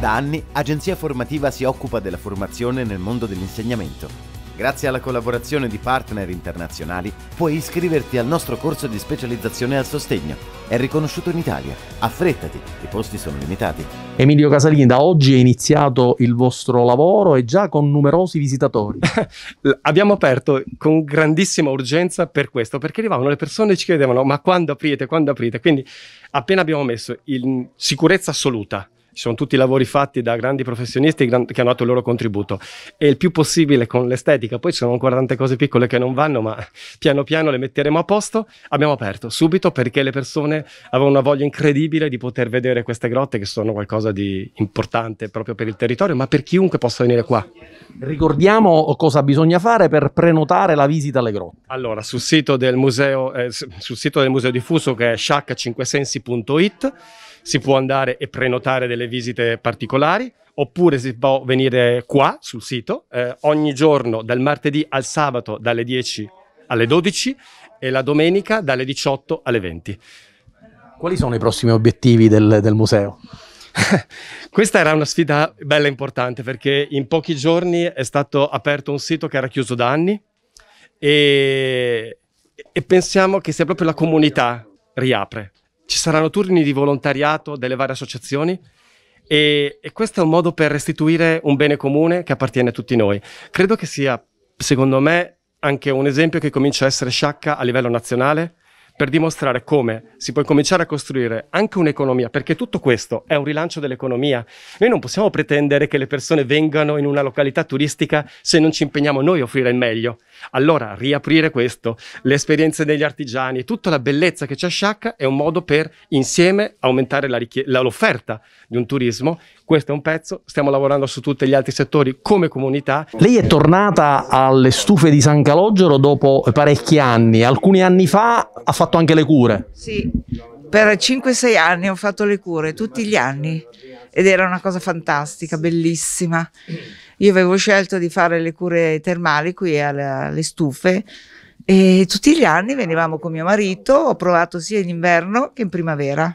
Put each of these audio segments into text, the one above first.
Da anni Agenzia Formativa si occupa della formazione nel mondo dell'insegnamento. Grazie alla collaborazione di partner internazionali puoi iscriverti al nostro corso di specializzazione al sostegno. È riconosciuto in Italia. Affrettati, i posti sono limitati. Emilio Casalini, da oggi è iniziato il vostro lavoro e già con numerosi visitatori. Abbiamo aperto con grandissima urgenza per questo, perché arrivavano le persone e ci chiedevano ma quando aprite, quando aprite? Quindi appena abbiamo messo in sicurezza assoluta, ci sono tutti lavori fatti da grandi professionisti che hanno dato il loro contributo e il più possibile con l'estetica. Poi ci sono ancora tante cose piccole che non vanno, ma piano piano le metteremo a posto. Abbiamo aperto subito perché le persone avevano una voglia incredibile di poter vedere queste grotte che sono qualcosa di importante proprio per il territorio, ma per chiunque possa venire qua. Ricordiamo cosa bisogna fare per prenotare la visita alle grotte. Allora, sul sito del museo, eh, sul sito del museo diffuso che è sciacca5sensi.it si può andare e prenotare delle visite particolari oppure si può venire qua sul sito eh, ogni giorno dal martedì al sabato dalle 10 alle 12 e la domenica dalle 18 alle 20. Quali sono i prossimi obiettivi del, del museo? Questa era una sfida bella e importante perché in pochi giorni è stato aperto un sito che era chiuso da anni e, e pensiamo che sia proprio la comunità riapre. Ci saranno turni di volontariato delle varie associazioni e, e, questo è un modo per restituire un bene comune che appartiene a tutti noi. Credo che sia, secondo me, anche un esempio che comincia a essere sciacca a livello nazionale per dimostrare come si può cominciare a costruire anche un'economia, perché tutto questo è un rilancio dell'economia. Noi non possiamo pretendere che le persone vengano in una località turistica se non ci impegniamo noi a offrire il meglio. Allora, riaprire questo, le esperienze degli artigiani, tutta la bellezza che ci asciacca è un modo per insieme aumentare l'offerta di un turismo. Questo è un pezzo, stiamo lavorando su tutti gli altri settori come comunità. Lei è tornata alle stufe di San Calogero dopo parecchi anni, alcuni anni fa ha fatto fatto anche le cure? Sì, per 5-6 anni ho fatto le cure, tutti gli anni, ed era una cosa fantastica, bellissima. Io avevo scelto di fare le cure termali qui alle stufe, e tutti gli anni venivamo con mio marito, ho provato sia in inverno che in primavera.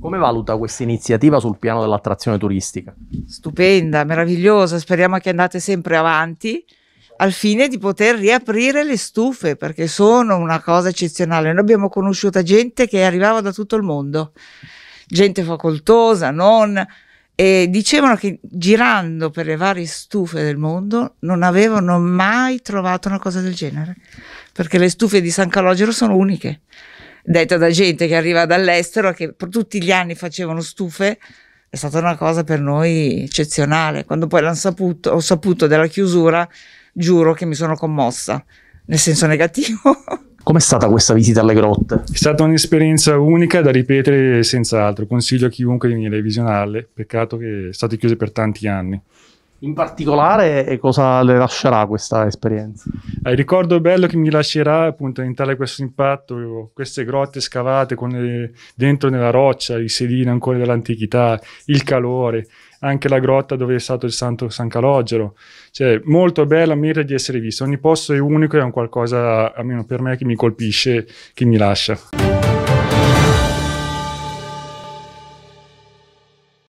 Come valuta questa iniziativa sul piano dell'attrazione turistica? Stupenda, meravigliosa, speriamo che andate sempre avanti al fine di poter riaprire le stufe perché sono una cosa eccezionale. Noi abbiamo conosciuto gente che arrivava da tutto il mondo, gente facoltosa, non e dicevano che girando per le varie stufe del mondo non avevano mai trovato una cosa del genere, perché le stufe di San Calogero sono uniche, detta da gente che arriva dall'estero, che per tutti gli anni facevano stufe, è stata una cosa per noi eccezionale. Quando poi l'hanno saputo, ho saputo della chiusura, giuro che mi sono commossa, nel senso negativo. Com'è stata questa visita alle grotte? È stata un'esperienza unica da ripetere senz'altro. Consiglio a chiunque di venire a visionarle. Peccato che state chiuse per tanti anni. In particolare, eh, cosa le lascerà questa esperienza? Ah, il ricordo bello che mi lascerà appunto in tale questo impatto, queste grotte scavate le, eh, dentro nella roccia, i sedili ancora dell'antichità, il calore, anche la grotta dove è stato il santo San Calogero. Cioè, molto bella, merita di essere vista. Ogni posto è unico e è un qualcosa, almeno per me, che mi colpisce, che mi lascia.